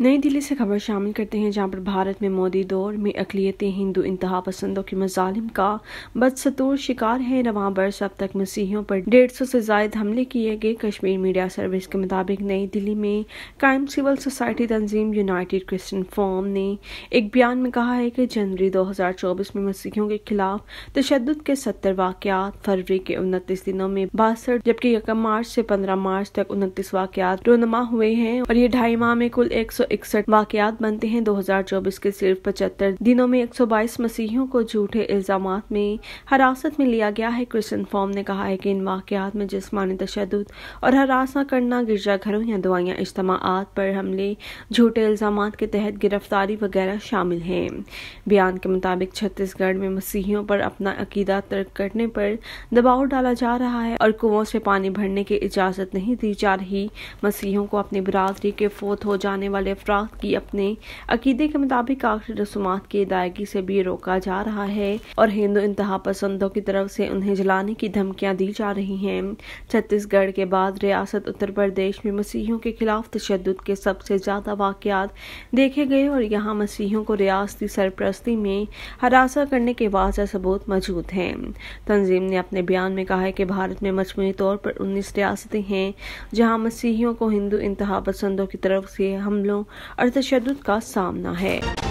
नई दिल्ली से खबर शामिल करते हैं जहां पर भारत में मोदी दौर में अकलीतें हिंदू इंतहा पसंदों के मजालिम का बदसतूर शिकार है रवा बरस अब तक मसीहियों पर डेढ़ सौ से जायद हमले किए गए कश्मीर मीडिया सर्विस के मुताबिक नई दिल्ली में कायम सिविल सोसाइटी तंजीम यूनाइटेड क्रिश्चियन फॉर्म ने एक बयान में कहा है कि जनवरी दो हजार चौबीस में मसीहियों के खिलाफ तशद के सत्तर वाकत फरवरी के उनतीस दिनों में बासठ जबकि यकम मार्च से पंद्रह मार्च तक उनतीस वाकत रोनमा हुए हैं और ये ढाई माह में कुल एक सौ इकसठ वाकयात बनते हैं 2024 के सिर्फ पचहत्तर दिनों में 122 मसीहियों को झूठे इल्जाम में हरासत में लिया गया है क्रिश्चन फॉर्म ने कहा है कि इन वाकयात में जिसमानी तशद और हरासा करना गिरजाघरों या दवाइयाँ इज्तम पर हमले झूठे इल्जाम के तहत गिरफ्तारी वगैरह शामिल है बयान के मुताबिक छत्तीसगढ़ में मसीहियों पर अपना अकीदा तर्क करने पर दबाव डाला जा रहा है और कुओं से पानी भरने की इजाज़त नहीं दी जा रही मसीहों को अपनी बरादरी के फोत हो जाने वाले अफराद की अपने अकीदे के मुताबिक आखिरी रसूमात की अदायगी से भी रोका जा रहा है और हिंदू इंतहा पसंदों की तरफ से उन्हें जलाने की धमकियां दी जा रही हैं छत्तीसगढ़ के बाद रियासत उत्तर प्रदेश में मसीहियों के खिलाफ तशद के सबसे ज़्यादा वाकत देखे गए और यहाँ मसीहियों को रियासती सरपरस्ती में हरासा करने के वाजह सबूत मौजूद हैं तंजीम ने अपने बयान में कहा है कि भारत में मजमू तौर पर उन्नीस रियासतें हैं जहाँ मसीहियों को हिंदू इंतहा पसंदों की तरफ से हमलों और तशद का सामना है